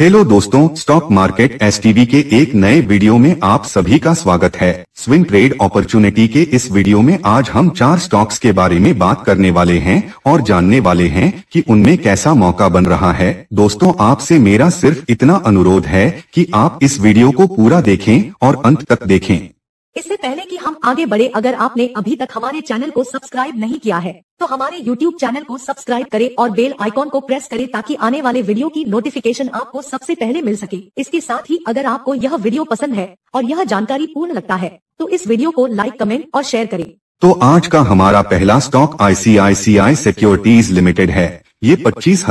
hello दोस्तों stock market S के एक नए वीडियो में आप सभी का स्वागत है स्विंग ट्रेड अपॉर्चुनिटी के इस वीडियो में आज हम चार स्टॉक्स के बारे में बात करने वाले हैं और जानने वाले हैं कि उनमें कैसा मौका बन रहा है दोस्तों आपसे मेरा सिर्फ इतना अनुरोध है कि आप इस वीडियो को पूरा देखें और अंत तक देखें इससे पहले कि हम आगे बढ़े अगर आपने अभी तक हमारे चैनल को सब्सक्राइब नहीं किया है तो हमारे YouTube चैनल को सब्सक्राइब करें और बेल आइकॉन को प्रेस करें ताकि आने वाले वीडियो की नोटिफिकेशन आपको सबसे पहले मिल सके इसके साथ ही अगर आपको यह वीडियो पसंद है और यह जानकारी पूर्ण लगता है तो इस वीडियो को लाइक कमेंट और शेयर करें तो आज का हमारा पहला स्टॉक आई सिक्योरिटीज लिमिटेड है ये पच्चीस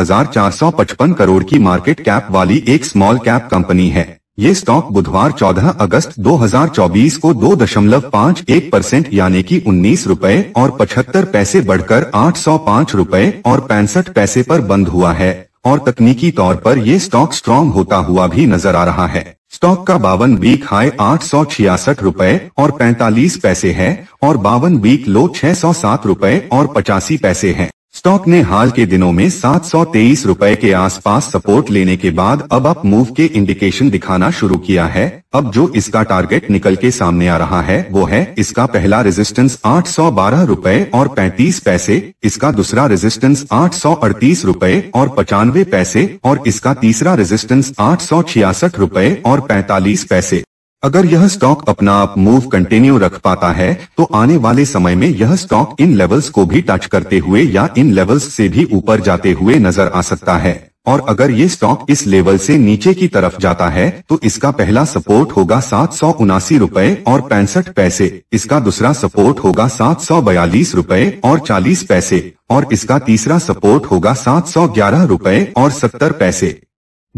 करोड़ की मार्केट कैप वाली एक स्मॉल कैप कंपनी है ये स्टॉक बुधवार 14 अगस्त 2024 को 2.51 परसेंट यानी कि उन्नीस रूपए और पचहत्तर पैसे बढ़कर 805 रूपए और पैंसठ पैसे पर बंद हुआ है और तकनीकी तौर पर ये स्टॉक स्ट्रॉन्ग होता हुआ भी नजर आ रहा है स्टॉक का बावन वीक हाई आठ सौ छियासठ रूपए और पैंतालीस पैसे है और बावन वीक लो छह सौ सात रूपए और पचासी पैसे है स्टॉक ने हाल के दिनों में सात सौ तेईस रूपए के आसपास सपोर्ट लेने के बाद अब अप मूव के इंडिकेशन दिखाना शुरू किया है अब जो इसका टारगेट निकल के सामने आ रहा है वो है इसका पहला रेजिस्टेंस आठ सौ बारह रूपए और पैंतीस पैसे इसका दूसरा रेजिस्टेंस आठ सौ अड़तीस रूपए और पचानवे पैसे और इसका तीसरा रेजिस्टेंस आठ सौ छियासठ रूपए और पैंतालीस पैसे अगर यह स्टॉक अपना आप मूव कंटिन्यू रख पाता है तो आने वाले समय में यह स्टॉक इन लेवल्स को भी टच करते हुए या इन लेवल्स से भी ऊपर जाते हुए नजर आ सकता है और अगर ये स्टॉक इस लेवल से नीचे की तरफ जाता है तो इसका पहला सपोर्ट होगा सात सौ उनासी रूपए और पैंसठ पैसे इसका दूसरा सपोर्ट होगा सात सौ बयालीस रूपए और चालीस पैसे और इसका तीसरा सपोर्ट होगा सात सौ ग्यारह रूपए और सत्तर पैसे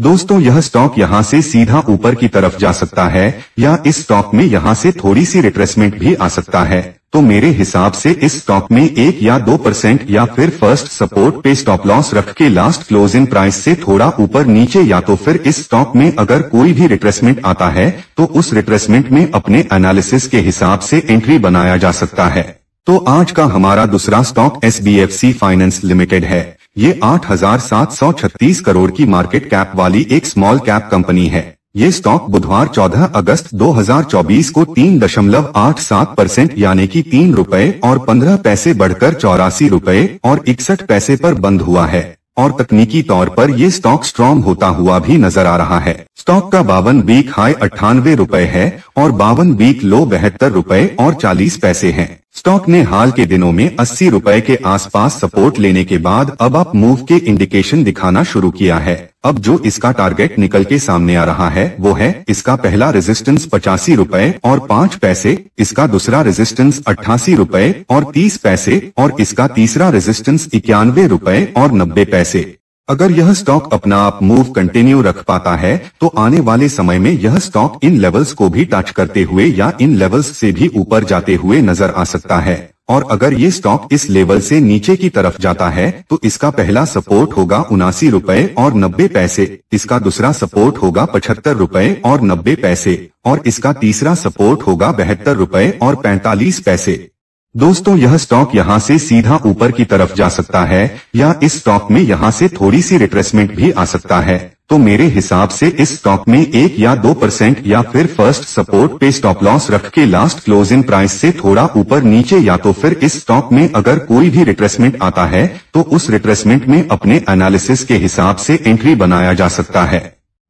दोस्तों यह स्टॉक यहां से सीधा ऊपर की तरफ जा सकता है या इस स्टॉक में यहां से थोड़ी सी रिट्रेसमेंट भी आ सकता है तो मेरे हिसाब से इस स्टॉक में एक या दो परसेंट या फिर फर्स्ट सपोर्ट पे स्टॉप लॉस रख के लास्ट क्लोजिंग प्राइस से थोड़ा ऊपर नीचे या तो फिर इस स्टॉक में अगर कोई भी रिट्रेसमेंट आता है तो उस रिट्रेसमेंट में अपने एनालिसिस के हिसाब से एंट्री बनाया जा सकता है तो आज का हमारा दूसरा स्टॉक एच फाइनेंस लिमिटेड है ये 8,736 करोड़ की मार्केट कैप वाली एक स्मॉल कैप कंपनी है ये स्टॉक बुधवार 14 अगस्त 2024 को 3.87 परसेंट यानी कि तीन रूपए और 15 पैसे बढ़कर चौरासी रूपए और इकसठ पैसे पर बंद हुआ है और तकनीकी तौर पर ये स्टॉक स्ट्रॉन्ग होता हुआ भी नजर आ रहा है स्टॉक का बावन बीक हाई अट्ठानवे रूपए है और बावन बीक लो बहत्तर रूपए और चालीस पैसे है स्टॉक ने हाल के दिनों में अस्सी रूपए के आसपास सपोर्ट लेने के बाद अब आप मूव के इंडिकेशन दिखाना शुरू किया है अब जो इसका टारगेट निकल के सामने आ रहा है वो है इसका पहला रेजिस्टेंस पचासी रूपए और पाँच पैसे इसका दूसरा रेजिस्टेंस अट्ठासी रूपए और तीस पैसे और इसका तीसरा रेजिस्टेंस इक्यानवे रूपए और नब्बे पैसे अगर यह स्टॉक अपना आप मूव कंटिन्यू रख पाता है तो आने वाले समय में यह स्टॉक इन लेवल्स को भी टच करते हुए या इन लेवल्स से भी ऊपर जाते हुए नजर आ सकता है और अगर ये स्टॉक इस लेवल से नीचे की तरफ जाता है तो इसका पहला सपोर्ट होगा उनासी रूपए और नब्बे पैसे इसका दूसरा सपोर्ट होगा पचहत्तर रूपए और नब्बे पैसे और इसका तीसरा सपोर्ट होगा बहत्तर रूपए और पैंतालीस पैसे दोस्तों यह स्टॉक यहां से सीधा ऊपर की तरफ जा सकता है या इस स्टॉक में यहां से थोड़ी सी रिट्रेसमेंट भी आ सकता है तो मेरे हिसाब से इस स्टॉक में एक या दो परसेंट या फिर फर्स्ट सपोर्ट पे स्टॉप लॉस रख के लास्ट क्लोजिंग प्राइस से थोड़ा ऊपर नीचे या तो फिर इस स्टॉक में अगर कोई भी रिट्रेसमेंट आता है तो उस रिट्रेसमेंट में अपने एनालिसिस के हिसाब से एंट्री बनाया जा सकता है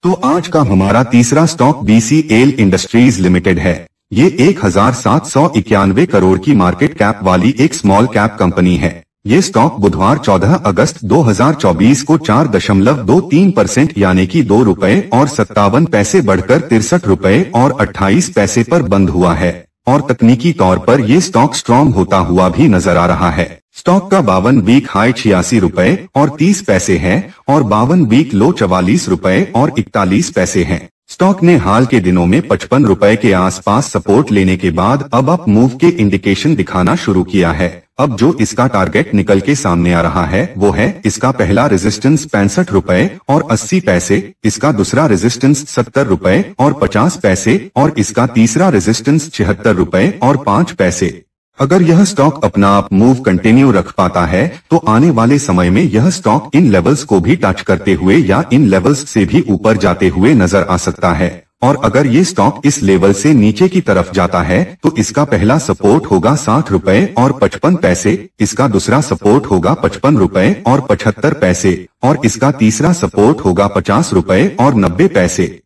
तो आज का हमारा तीसरा स्टॉक बी इंडस्ट्रीज लिमिटेड है ये एक हजार सात सौ इक्यानवे करोड़ की मार्केट कैप वाली एक स्मॉल कैप कंपनी है ये स्टॉक बुधवार 14 अगस्त 2024 को 4.23 परसेंट यानी कि दो रूपए और सत्तावन पैसे बढ़कर तिरसठ रूपए और 28 पैसे पर बंद हुआ है और तकनीकी तौर पर ये स्टॉक स्ट्रॉन्ग होता हुआ भी नजर आ रहा है स्टॉक का बावन वीक हाई छियासी रूपए और 30 पैसे है और बावन वीक लो चवालीस रूपए और इकतालीस पैसे है स्टॉक ने हाल के दिनों में पचपन रूपए के आसपास सपोर्ट लेने के बाद अब अप मूव के इंडिकेशन दिखाना शुरू किया है अब जो इसका टारगेट निकल के सामने आ रहा है वो है इसका पहला रेजिस्टेंस पैंसठ रूपए और अस्सी पैसे इसका दूसरा रेजिस्टेंस सत्तर रूपए और पचास पैसे और इसका तीसरा रेजिस्टेंस छिहत्तर रूपए और पाँच पैसे अगर यह स्टॉक अपना आप मूव कंटिन्यू रख पाता है तो आने वाले समय में यह स्टॉक इन लेवल्स को भी टच करते हुए या इन लेवल्स से भी ऊपर जाते हुए नजर आ सकता है और अगर ये स्टॉक इस लेवल से नीचे की तरफ जाता है तो इसका पहला सपोर्ट होगा साठ रूपए और पचपन पैसे इसका दूसरा सपोर्ट होगा पचपन रूपए और पचहत्तर पैसे और इसका तीसरा सपोर्ट होगा पचास रूपए और नब्बे पैसे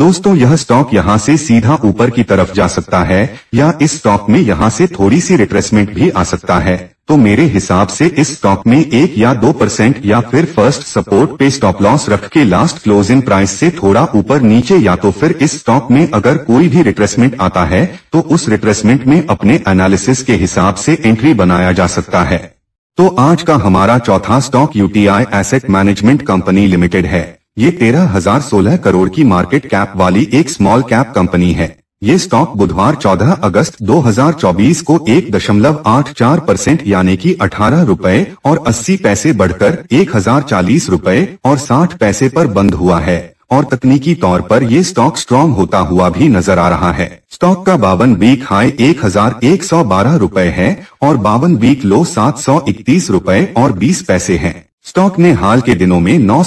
दोस्तों यह स्टॉक यहां से सीधा ऊपर की तरफ जा सकता है या इस स्टॉक में यहां से थोड़ी सी रिट्रेसमेंट भी आ सकता है तो मेरे हिसाब से इस स्टॉक में एक या दो परसेंट या फिर फर्स्ट सपोर्ट पे स्टॉप लॉस रख के लास्ट क्लोजिंग प्राइस से थोड़ा ऊपर नीचे या तो फिर इस स्टॉक में अगर कोई भी रिट्रेसमेंट आता है तो उस रिट्रेसमेंट में अपने एनालिसिस के हिसाब से एंट्री बनाया जा सकता है तो आज का हमारा चौथा stock UTI asset management company limited है ये तेरह हजार सोलह करोड़ की मार्केट कैप वाली एक स्मॉल कैप कंपनी है ये स्टॉक बुधवार 14 अगस्त 2024 को एक दशमलव आठ चार परसेंट यानी कि अठारह रूपए और 80 पैसे बढ़कर एक हजार चालीस रूपए और 60 पैसे पर बंद हुआ है और तकनीकी तौर पर ये स्टॉक स्ट्रॉन्ग होता हुआ भी नजर आ रहा है स्टॉक का बावन वीक हाई एक हजार एक सौ बारह रूपए है और बावन वीक लो सात सौ इकतीस रूपए और बीस पैसे है स्टॉक ने हाल के दिनों में नौ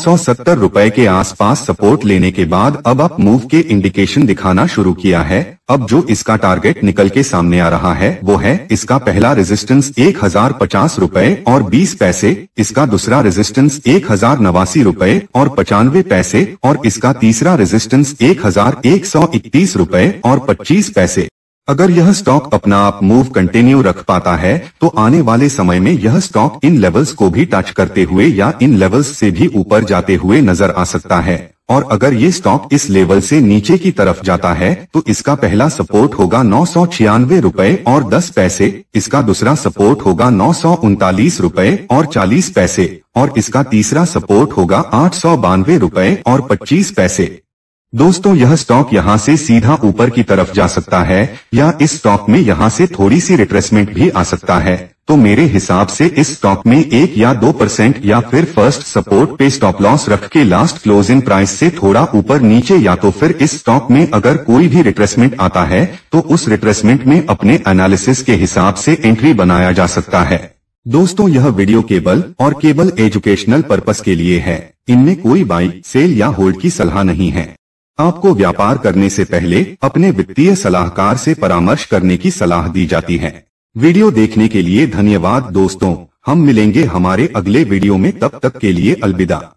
रुपए के आसपास सपोर्ट लेने के बाद अब अप मूव के इंडिकेशन दिखाना शुरू किया है अब जो इसका टारगेट निकल के सामने आ रहा है वो है इसका पहला रेजिस्टेंस एक हजार पचास रूपए और बीस पैसे इसका दूसरा रेजिस्टेंस एक हजार नवासी रूपए और पचानवे पैसे और इसका तीसरा रेजिस्टेंस एक हजार एक सौ इकतीस रूपए और पच्चीस पैसे अगर यह स्टॉक अपना आप मूव कंटिन्यू रख पाता है तो आने वाले समय में यह स्टॉक इन लेवल्स को भी टच करते हुए या इन लेवल्स से भी ऊपर जाते हुए नजर आ सकता है और अगर ये स्टॉक इस लेवल से नीचे की तरफ जाता है तो इसका पहला सपोर्ट होगा नौ सौ छियानवे रूपए और दस पैसे इसका दूसरा सपोर्ट होगा नौ सौ उनतालीस रूपए और चालीस पैसे और इसका तीसरा सपोर्ट होगा आठ सौ बानवे रूपए और पच्चीस पैसे दोस्तों यह स्टॉक यहां से सीधा ऊपर की तरफ जा सकता है या इस स्टॉक में यहां से थोड़ी सी रिट्रेसमेंट भी आ सकता है तो मेरे हिसाब से इस स्टॉक में एक या दो परसेंट या फिर फर्स्ट सपोर्ट पे स्टॉप लॉस रख के लास्ट क्लोजिंग प्राइस से थोड़ा ऊपर नीचे या तो फिर इस स्टॉक में अगर कोई भी रिट्रेसमेंट आता है तो उस रिट्रेसमेंट में अपने एनालिसिस के हिसाब से एंट्री बनाया जा सकता है दोस्तों यह वीडियो केबल और केबल एजुकेशनल पर्पज के लिए है इनमें कोई बाई सेल या होल्ड की सलाह नहीं है आपको व्यापार करने से पहले अपने वित्तीय सलाहकार से परामर्श करने की सलाह दी जाती है वीडियो देखने के लिए धन्यवाद दोस्तों हम मिलेंगे हमारे अगले वीडियो में तब तक के लिए अलविदा